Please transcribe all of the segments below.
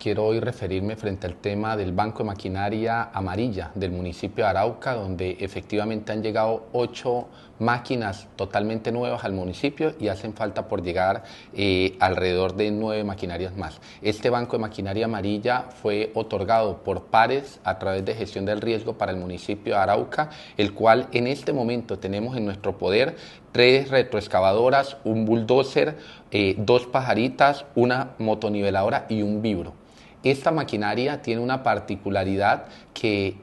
quiero hoy referirme frente al tema del Banco de Maquinaria Amarilla del municipio de Arauca, donde efectivamente han llegado ocho máquinas totalmente nuevas al municipio y hacen falta por llegar eh, alrededor de nueve maquinarias más. Este Banco de Maquinaria Amarilla fue otorgado por pares a través de gestión del riesgo para el municipio de Arauca, el cual en este momento tenemos en nuestro poder tres retroexcavadoras, un bulldozer, eh, dos pajaritas, una motoniveladora y un vibro. Esta maquinaria tiene una particularidad que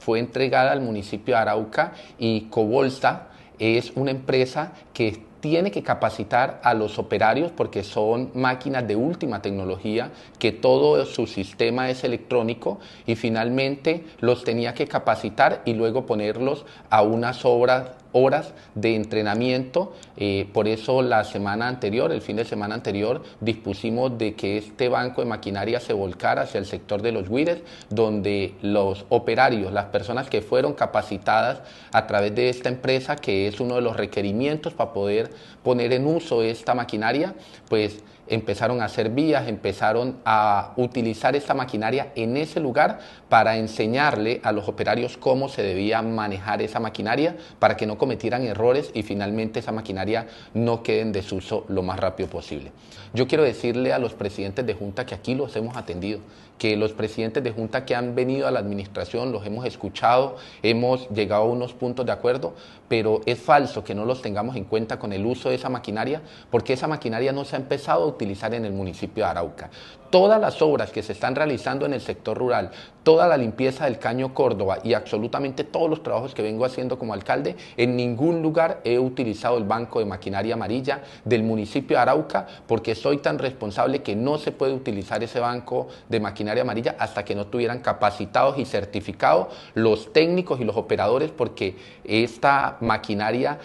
fue entregada al municipio de Arauca y Cobolsa es una empresa que tiene que capacitar a los operarios porque son máquinas de última tecnología, que todo su sistema es electrónico y finalmente los tenía que capacitar y luego ponerlos a unas obras horas de entrenamiento. Eh, por eso la semana anterior, el fin de semana anterior, dispusimos de que este banco de maquinaria se volcara hacia el sector de los WIDES, donde los operarios, las personas que fueron capacitadas a través de esta empresa, que es uno de los requerimientos para poder poner en uso esta maquinaria, pues empezaron a hacer vías, empezaron a utilizar esta maquinaria en ese lugar para enseñarle a los operarios cómo se debía manejar esa maquinaria para que no cometieran errores y finalmente esa maquinaria no quede en desuso lo más rápido posible. Yo quiero decirle a los presidentes de junta que aquí los hemos atendido, que los presidentes de junta que han venido a la administración los hemos escuchado, hemos llegado a unos puntos de acuerdo, pero es falso que no los tengamos en cuenta con el uso de esa maquinaria porque esa maquinaria no se ha empezado utilizar en el municipio de Arauca. Todas las obras que se están realizando en el sector rural, toda la limpieza del Caño Córdoba y absolutamente todos los trabajos que vengo haciendo como alcalde, en ningún lugar he utilizado el banco de maquinaria amarilla del municipio de Arauca porque soy tan responsable que no se puede utilizar ese banco de maquinaria amarilla hasta que no tuvieran capacitados y certificados los técnicos y los operadores porque esta maquinaria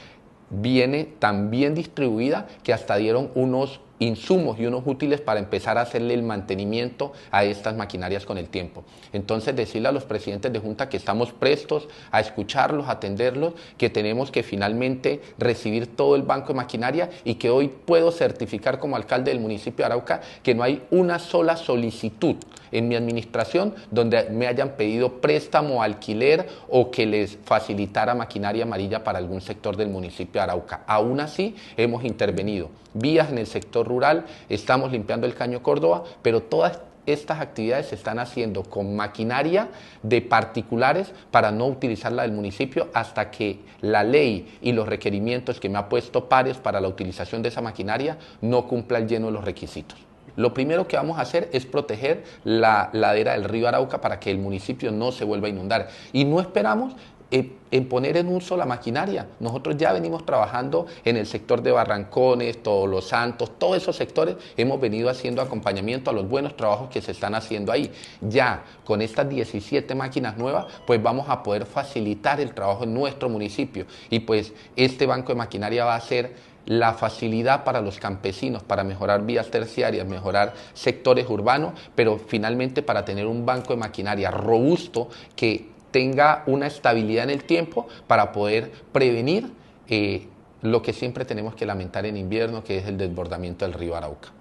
viene tan bien distribuida que hasta dieron unos insumos y unos útiles para empezar a hacerle el mantenimiento a estas maquinarias con el tiempo. Entonces decirle a los presidentes de junta que estamos prestos a escucharlos, atenderlos, que tenemos que finalmente recibir todo el banco de maquinaria y que hoy puedo certificar como alcalde del municipio de Arauca que no hay una sola solicitud en mi administración donde me hayan pedido préstamo, alquiler o que les facilitara maquinaria amarilla para algún sector del municipio de Arauca. Aún así, hemos intervenido vías en el sector rural, estamos limpiando el Caño Córdoba, pero todas estas actividades se están haciendo con maquinaria de particulares para no utilizar la del municipio hasta que la ley y los requerimientos que me ha puesto pares para la utilización de esa maquinaria no cumplan lleno de los requisitos. Lo primero que vamos a hacer es proteger la ladera del río Arauca para que el municipio no se vuelva a inundar. Y no esperamos en poner en uso la maquinaria. Nosotros ya venimos trabajando en el sector de Barrancones, Todos los Santos, todos esos sectores hemos venido haciendo acompañamiento a los buenos trabajos que se están haciendo ahí. Ya con estas 17 máquinas nuevas, pues vamos a poder facilitar el trabajo en nuestro municipio. Y pues este banco de maquinaria va a ser la facilidad para los campesinos, para mejorar vías terciarias, mejorar sectores urbanos, pero finalmente para tener un banco de maquinaria robusto que tenga una estabilidad en el tiempo para poder prevenir eh, lo que siempre tenemos que lamentar en invierno, que es el desbordamiento del río Arauca.